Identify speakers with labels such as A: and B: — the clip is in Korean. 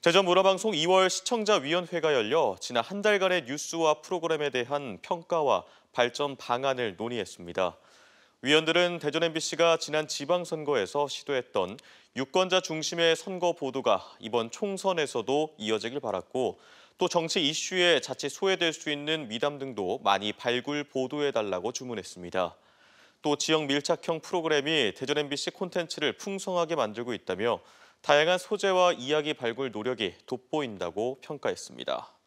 A: 대전 문화방송 2월 시청자위원회가 열려 지난 한 달간의 뉴스와 프로그램에 대한 평가와 발전 방안을 논의했습니다. 위원들은 대전 MBC가 지난 지방선거에서 시도했던 유권자 중심의 선거 보도가 이번 총선에서도 이어지길 바랐고 또 정치 이슈에 자칫 소외될 수 있는 미담 등도 많이 발굴 보도해달라고 주문했습니다. 또 지역 밀착형 프로그램이 대전 MBC 콘텐츠를 풍성하게 만들고 있다며 다양한 소재와 이야기 발굴 노력이 돋보인다고 평가했습니다.